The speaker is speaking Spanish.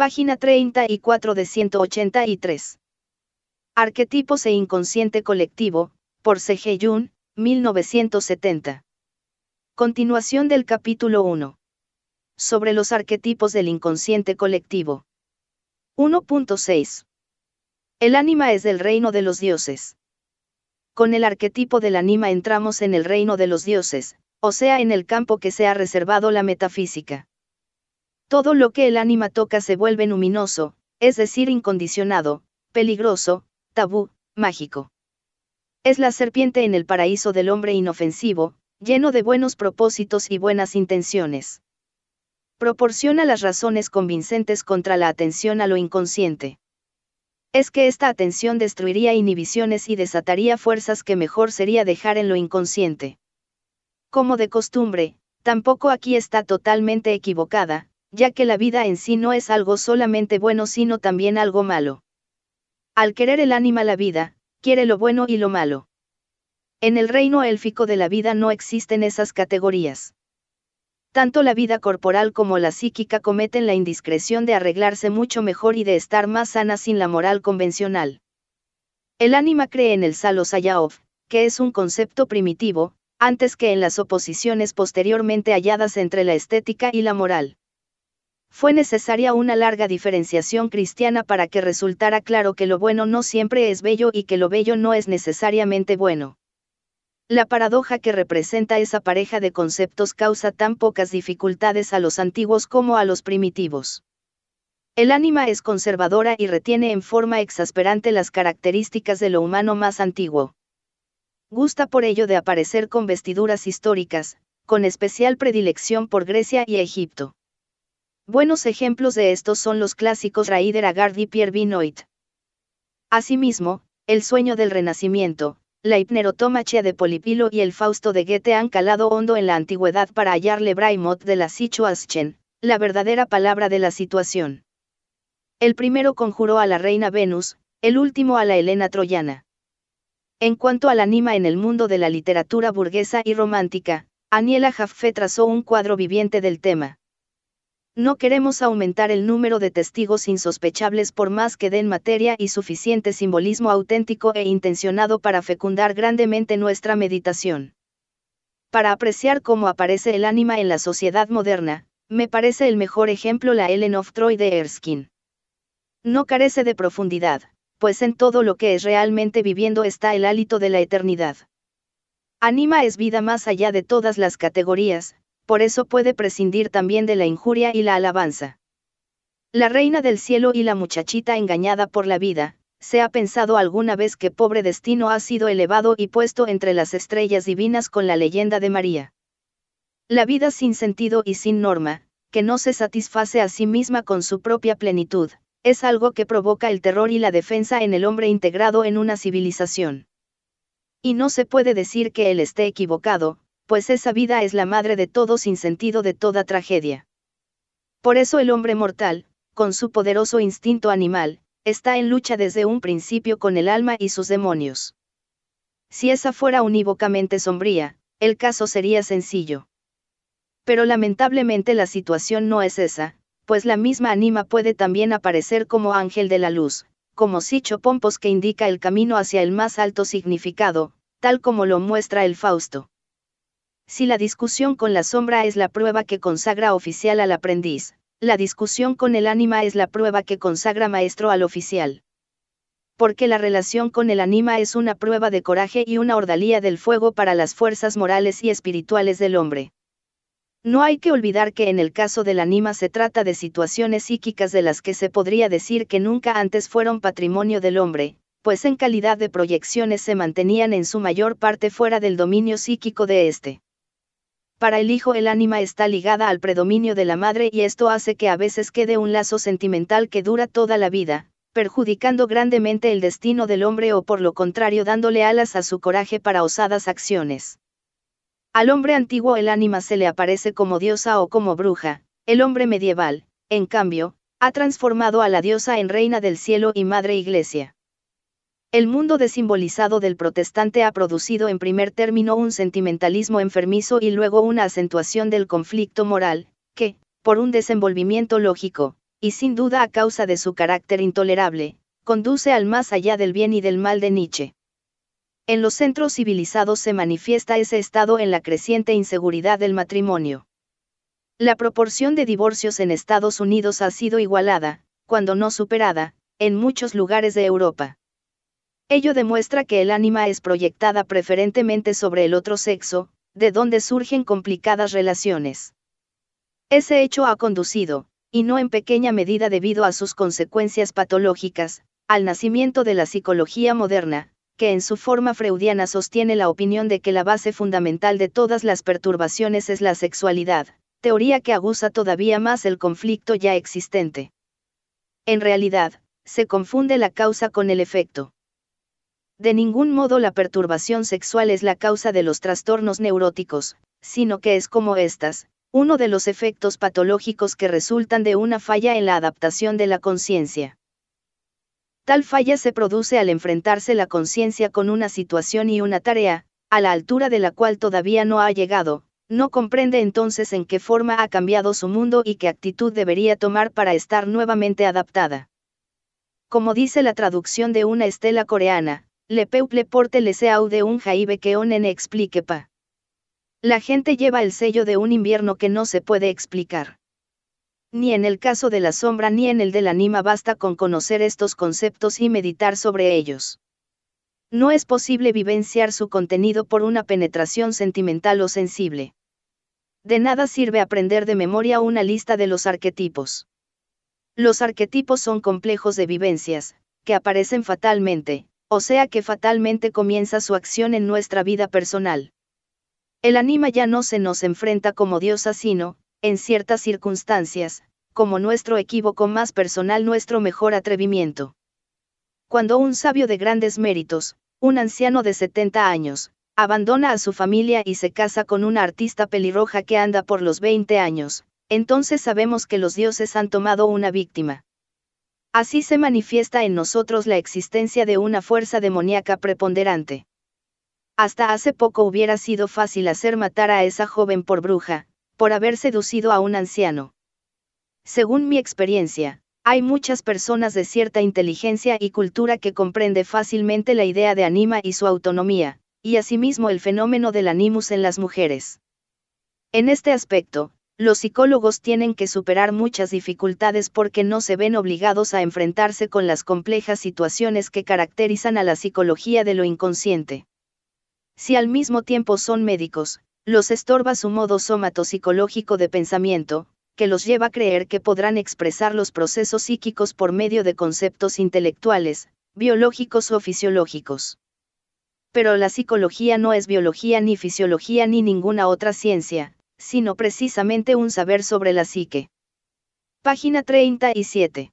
Página 34 de 183. Arquetipos e Inconsciente Colectivo, por C. 1970. Continuación del capítulo 1. Sobre los arquetipos del inconsciente colectivo. 1.6. El ánima es del reino de los dioses. Con el arquetipo del ánima entramos en el reino de los dioses, o sea, en el campo que se ha reservado la metafísica. Todo lo que el ánima toca se vuelve luminoso, es decir, incondicionado, peligroso, tabú, mágico. Es la serpiente en el paraíso del hombre inofensivo, lleno de buenos propósitos y buenas intenciones. Proporciona las razones convincentes contra la atención a lo inconsciente. Es que esta atención destruiría inhibiciones y desataría fuerzas que mejor sería dejar en lo inconsciente. Como de costumbre, tampoco aquí está totalmente equivocada, ya que la vida en sí no es algo solamente bueno sino también algo malo. Al querer el ánima la vida, quiere lo bueno y lo malo. En el reino élfico de la vida no existen esas categorías. Tanto la vida corporal como la psíquica cometen la indiscreción de arreglarse mucho mejor y de estar más sana sin la moral convencional. El ánima cree en el Salosayaov, que es un concepto primitivo, antes que en las oposiciones posteriormente halladas entre la estética y la moral fue necesaria una larga diferenciación cristiana para que resultara claro que lo bueno no siempre es bello y que lo bello no es necesariamente bueno. La paradoja que representa esa pareja de conceptos causa tan pocas dificultades a los antiguos como a los primitivos. El ánima es conservadora y retiene en forma exasperante las características de lo humano más antiguo. Gusta por ello de aparecer con vestiduras históricas, con especial predilección por Grecia y Egipto. Buenos ejemplos de estos son los clásicos Raider Agard y Pierre Vinoit*. Asimismo, El sueño del renacimiento, la hipnerotomachia de Polipilo y el Fausto de Goethe han calado hondo en la antigüedad para hallarle Braimot de la Situation, la verdadera palabra de la situación. El primero conjuró a la reina Venus, el último a la Helena Troyana. En cuanto al anima en el mundo de la literatura burguesa y romántica, Aniela Jaffe trazó un cuadro viviente del tema. No queremos aumentar el número de testigos insospechables por más que den materia y suficiente simbolismo auténtico e intencionado para fecundar grandemente nuestra meditación. Para apreciar cómo aparece el ánima en la sociedad moderna, me parece el mejor ejemplo la Ellen of Troy de Erskine. No carece de profundidad, pues en todo lo que es realmente viviendo está el hálito de la eternidad. Anima es vida más allá de todas las categorías, por eso puede prescindir también de la injuria y la alabanza. La reina del cielo y la muchachita engañada por la vida, ¿se ha pensado alguna vez que pobre destino ha sido elevado y puesto entre las estrellas divinas con la leyenda de María? La vida sin sentido y sin norma, que no se satisface a sí misma con su propia plenitud, es algo que provoca el terror y la defensa en el hombre integrado en una civilización. Y no se puede decir que él esté equivocado, pues esa vida es la madre de todo sentido de toda tragedia. Por eso el hombre mortal, con su poderoso instinto animal, está en lucha desde un principio con el alma y sus demonios. Si esa fuera unívocamente sombría, el caso sería sencillo. Pero lamentablemente la situación no es esa, pues la misma anima puede también aparecer como ángel de la luz, como Sicho Pompos que indica el camino hacia el más alto significado, tal como lo muestra el Fausto. Si la discusión con la sombra es la prueba que consagra oficial al aprendiz, la discusión con el ánima es la prueba que consagra maestro al oficial. Porque la relación con el ánima es una prueba de coraje y una ordalía del fuego para las fuerzas morales y espirituales del hombre. No hay que olvidar que en el caso del ánima se trata de situaciones psíquicas de las que se podría decir que nunca antes fueron patrimonio del hombre, pues en calidad de proyecciones se mantenían en su mayor parte fuera del dominio psíquico de éste. Para el hijo el ánima está ligada al predominio de la madre y esto hace que a veces quede un lazo sentimental que dura toda la vida, perjudicando grandemente el destino del hombre o por lo contrario dándole alas a su coraje para osadas acciones. Al hombre antiguo el ánima se le aparece como diosa o como bruja, el hombre medieval, en cambio, ha transformado a la diosa en reina del cielo y madre iglesia. El mundo desimbolizado del protestante ha producido en primer término un sentimentalismo enfermizo y luego una acentuación del conflicto moral, que, por un desenvolvimiento lógico, y sin duda a causa de su carácter intolerable, conduce al más allá del bien y del mal de Nietzsche. En los centros civilizados se manifiesta ese estado en la creciente inseguridad del matrimonio. La proporción de divorcios en Estados Unidos ha sido igualada, cuando no superada, en muchos lugares de Europa. Ello demuestra que el ánima es proyectada preferentemente sobre el otro sexo, de donde surgen complicadas relaciones. Ese hecho ha conducido, y no en pequeña medida debido a sus consecuencias patológicas, al nacimiento de la psicología moderna, que en su forma freudiana sostiene la opinión de que la base fundamental de todas las perturbaciones es la sexualidad, teoría que aguza todavía más el conflicto ya existente. En realidad, se confunde la causa con el efecto. De ningún modo la perturbación sexual es la causa de los trastornos neuróticos, sino que es como estas, uno de los efectos patológicos que resultan de una falla en la adaptación de la conciencia. Tal falla se produce al enfrentarse la conciencia con una situación y una tarea, a la altura de la cual todavía no ha llegado, no comprende entonces en qué forma ha cambiado su mundo y qué actitud debería tomar para estar nuevamente adaptada. Como dice la traducción de una estela coreana, le peuple porte le seau de un jaibe que onene explique pa. La gente lleva el sello de un invierno que no se puede explicar. Ni en el caso de la sombra ni en el del anima basta con conocer estos conceptos y meditar sobre ellos. No es posible vivenciar su contenido por una penetración sentimental o sensible. De nada sirve aprender de memoria una lista de los arquetipos. Los arquetipos son complejos de vivencias, que aparecen fatalmente, o sea que fatalmente comienza su acción en nuestra vida personal. El anima ya no se nos enfrenta como diosa sino, en ciertas circunstancias, como nuestro equívoco más personal, nuestro mejor atrevimiento. Cuando un sabio de grandes méritos, un anciano de 70 años, abandona a su familia y se casa con una artista pelirroja que anda por los 20 años, entonces sabemos que los dioses han tomado una víctima. Así se manifiesta en nosotros la existencia de una fuerza demoníaca preponderante. Hasta hace poco hubiera sido fácil hacer matar a esa joven por bruja, por haber seducido a un anciano. Según mi experiencia, hay muchas personas de cierta inteligencia y cultura que comprende fácilmente la idea de anima y su autonomía, y asimismo el fenómeno del animus en las mujeres. En este aspecto, los psicólogos tienen que superar muchas dificultades porque no se ven obligados a enfrentarse con las complejas situaciones que caracterizan a la psicología de lo inconsciente. Si al mismo tiempo son médicos, los estorba su modo psicológico de pensamiento, que los lleva a creer que podrán expresar los procesos psíquicos por medio de conceptos intelectuales, biológicos o fisiológicos. Pero la psicología no es biología ni fisiología ni ninguna otra ciencia, sino precisamente un saber sobre la psique. Página 37.